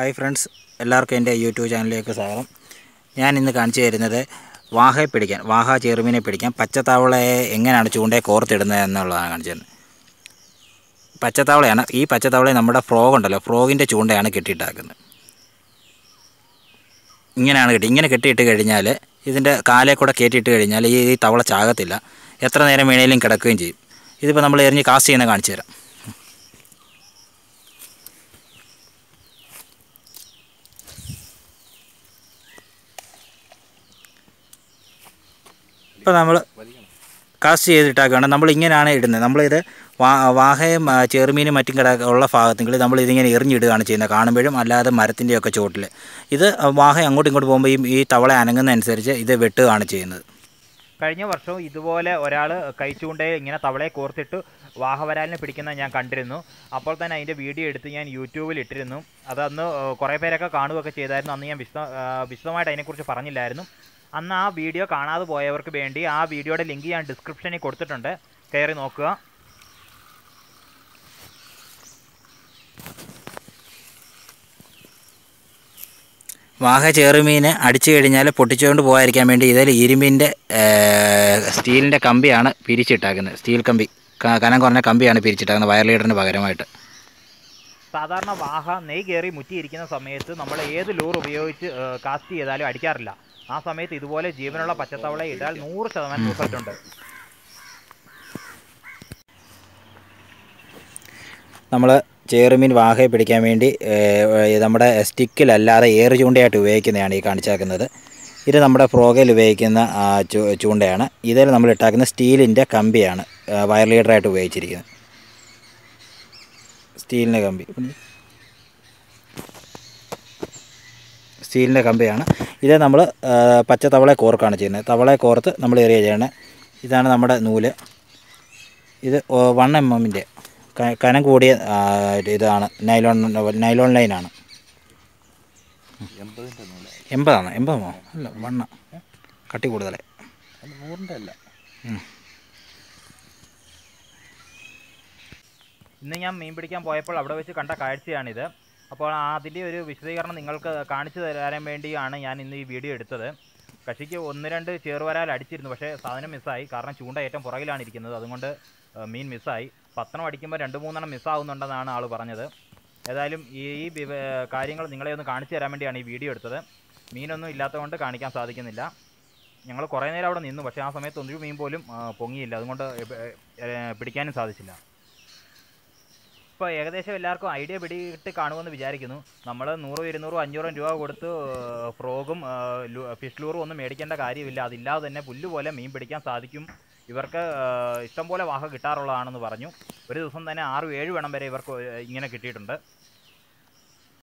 hi friends എല്ലാവർക്കും എൻ്റെ YouTube ചാനലിലേക്ക് സ്വാഗതം ഞാൻ ഇന്ന് കാണിച്ചു തരുന്നത് വാഹയെ പിടിക്കാൻ വാഹ ചെറുമീനെ പിടിക്കാൻ പച്ചത്താവളയെ എങ്ങനെയാണ് ചൂണ്ടയെ കോർത്തിടുന്നത് എന്നുള്ളതാണ് കാണിച്ചു തരുന്നത് പച്ചത്താവളയാണ് ഈ പച്ചത്താവളയെ നമ്മുടെ ഫ്രോഗ് ഉണ്ടല്ലോ ഫ്രോഗിൻ്റെ ചൂണ്ടയാണ് കെട്ടിയിട്ടാക്കുന്നത് ഇങ്ങനെയാണ് കെട്ടി ഇങ്ങനെ കെട്ടിയിട്ട് കഴിഞ്ഞാൽ ഇതിൻ്റെ കാലേ കൂടെ കയറ്റിയിട്ട് കഴിഞ്ഞാൽ ഈ തവള ചാകത്തില്ല എത്ര നേരം വീണേലും കിടക്കുകയും ചെയ്യും ഇതിപ്പോൾ നമ്മൾ എറിഞ്ഞ് കാസ്റ്റ് ചെയ്യുന്ന കാണിച്ചു തരാം ഇപ്പോൾ നമ്മൾ കാസ്റ്റ് ചെയ്തിട്ടാക്കുകയാണ് നമ്മൾ ഇങ്ങനെയാണ് ഇടുന്നത് നമ്മളിത് വാ വാഹയും ചെറുമീനും മറ്റും കിട ഉള്ള ഭാഗത്തെങ്കിൽ നമ്മൾ എറിഞ്ഞിടുകയാണ് ചെയ്യുന്നത് കാണുമ്പോഴും അല്ലാതെ മരത്തിൻ്റെയൊക്കെ ചുവട്ടിൽ ഇത് വാഹ അങ്ങോട്ടും ഇങ്ങോട്ടും പോകുമ്പോൾ ഈ തവള അനങ്ങുന്നതനുസരിച്ച് ഇത് വെട്ടുകയാണ് ചെയ്യുന്നത് കഴിഞ്ഞ വർഷവും ഇതുപോലെ ഒരാൾ കഴിച്ചുകൊണ്ടേ ഇങ്ങനെ തവളയെ കോർത്തിട്ട് വാഹവരാലിനെ പിടിക്കുന്നത് ഞാൻ കണ്ടിരുന്നു അപ്പോൾ തന്നെ അതിൻ്റെ വീഡിയോ എടുത്ത് ഞാൻ യൂട്യൂബിൽ ഇട്ടിരുന്നു അതന്ന് കുറേ പേരൊക്കെ കാണുകയൊക്കെ ചെയ്തായിരുന്നു അന്ന് ഞാൻ വിശദ വിശദമായിട്ട് അതിനെക്കുറിച്ച് പറഞ്ഞില്ലായിരുന്നു അന്ന് ആ വീഡിയോ കാണാതെ പോയവർക്ക് വേണ്ടി ആ വീഡിയോയുടെ ലിങ്ക് ഞാൻ ഡിസ്ക്രിപ്ഷനിൽ കൊടുത്തിട്ടുണ്ട് കയറി നോക്കുക വാഹ ചെറുമീനെ അടിച്ചു കഴിഞ്ഞാൽ പൊട്ടിച്ചുകൊണ്ട് പോകാതിരിക്കാൻ വേണ്ടി ഇതിൽ ഇരുമ്പിൻ്റെ സ്റ്റീലിൻ്റെ കമ്പിയാണ് പിരിച്ചിട്ടാക്കുന്നത് സ്റ്റീൽ കമ്പി കനം കുറഞ്ഞ കമ്പിയാണ് പിരിച്ചിട്ടാക്കുന്നത് വയർ ലീഡറിന് പകരമായിട്ട് സാധാരണ വാഹ നെയ് കയറി മുറ്റിയിരിക്കുന്ന സമയത്ത് നമ്മൾ ഏത് ലൂർ ഉപയോഗിച്ച് കാസ്റ്റ് ചെയ്താലും അടിക്കാറില്ല ആ സമയത്ത് ഇതുപോലെ ജീവനുള്ള പച്ചത്തവളെ ഇടാൽ നൂറ് ശതമാനം റിസൾട്ട് ഉണ്ട് നമ്മൾ ചേറുമീൻ വാഹയെ പിടിക്കാൻ വേണ്ടി നമ്മുടെ സ്റ്റിക്കിലല്ലാതെ ഏറ് ചൂണ്ടയായിട്ട് ഉപയോഗിക്കുന്നതാണ് ഈ കാണിച്ചേക്കുന്നത് ഇത് നമ്മുടെ ഫ്രോഗയിൽ ഉപയോഗിക്കുന്ന ചൂണ്ടയാണ് ഇതിൽ നമ്മൾ ഇട്ടാക്കുന്ന സ്റ്റീലിൻ്റെ കമ്പിയാണ് വയർ ലീഡറായിട്ട് ഉപയോഗിച്ചിരിക്കുന്നത് സ്റ്റീലിൻ്റെ കമ്പി സ്റ്റീലിൻ്റെ കമ്പിയാണ് ഇത് നമ്മൾ പച്ച തവളെ കോർക്കാണ് ചെയ്യുന്നത് തവളെ കോർത്ത് നമ്മൾ എറിയ ചെയ്യണേ ഇതാണ് നമ്മുടെ നൂല് ഇത് വൺ എം എമ്മിൻ്റെ കനം കൂടിയ ഇതാണ് നൈലോൺ നൈലോൺ ലൈനാണ് എൺപതാണ് എൺപതാണോ അല്ല വണ്ണ കട്ടി കൂടുതലേ അല്ല ഇന്ന് ഞാൻ മീൻ പിടിക്കാൻ പോയപ്പോൾ അവിടെ വെച്ച് കണ്ട കാഴ്ചയാണിത് അപ്പോൾ അതിൻ്റെ ഒരു വിശദീകരണം നിങ്ങൾക്ക് കാണിച്ചു തരാൻ വേണ്ടിയാണ് ഞാൻ ഇന്ന് ഈ വീഡിയോ എടുത്തത് കക്ഷിക്ക് ഒന്ന് രണ്ട് ചേറുവരാൽ അടിച്ചിരുന്നു പക്ഷേ സാധനം മിസ്സായി കാരണം ചൂണ്ട ഏറ്റവും പുറകിലാണ് ഇരിക്കുന്നത് അതുകൊണ്ട് മീൻ മിസ്സായി പത്രം അടിക്കുമ്പോൾ രണ്ട് മൂന്നെണ്ണം മിസ്സാവുന്നുണ്ടെന്നാണ് ആൾ പറഞ്ഞത് ഏതായാലും ഈ കാര്യങ്ങൾ നിങ്ങളെ ഒന്ന് കാണിച്ചു തരാൻ വേണ്ടിയാണ് ഈ വീഡിയോ എടുത്തത് മീനൊന്നും ഇല്ലാത്തതുകൊണ്ട് കാണിക്കാൻ സാധിക്കുന്നില്ല ഞങ്ങൾ കുറേ നേരം അവിടെ നിന്നു പക്ഷേ ആ സമയത്ത് ഒരു മീൻ പോലും പൊങ്ങിയില്ല അതുകൊണ്ട് പിടിക്കാനും സാധിച്ചില്ല ഇപ്പോൾ ഏകദേശം എല്ലാവർക്കും ഐഡിയ പിടിയിട്ട് കാണുമെന്ന് വിചാരിക്കുന്നു നമ്മൾ നൂറും ഇരുന്നൂറും അഞ്ഞൂറും രൂപ കൊടുത്ത് ഫ്രോഗും ഫിഷ് ലൂറും ഒന്നും മേടിക്കേണ്ട കാര്യമില്ല അതില്ലാതെ തന്നെ പുല്ലുപോലെ പോലെ മീൻ പിടിക്കാൻ സാധിക്കും ഇവർക്ക് ഇഷ്ടംപോലെ വാഹ കിട്ടാറുള്ളതാണെന്ന് പറഞ്ഞു ഒരു ദിവസം തന്നെ ആറ് ഏഴ് വേണം വരെ ഇവർക്ക് ഇങ്ങനെ കിട്ടിയിട്ടുണ്ട്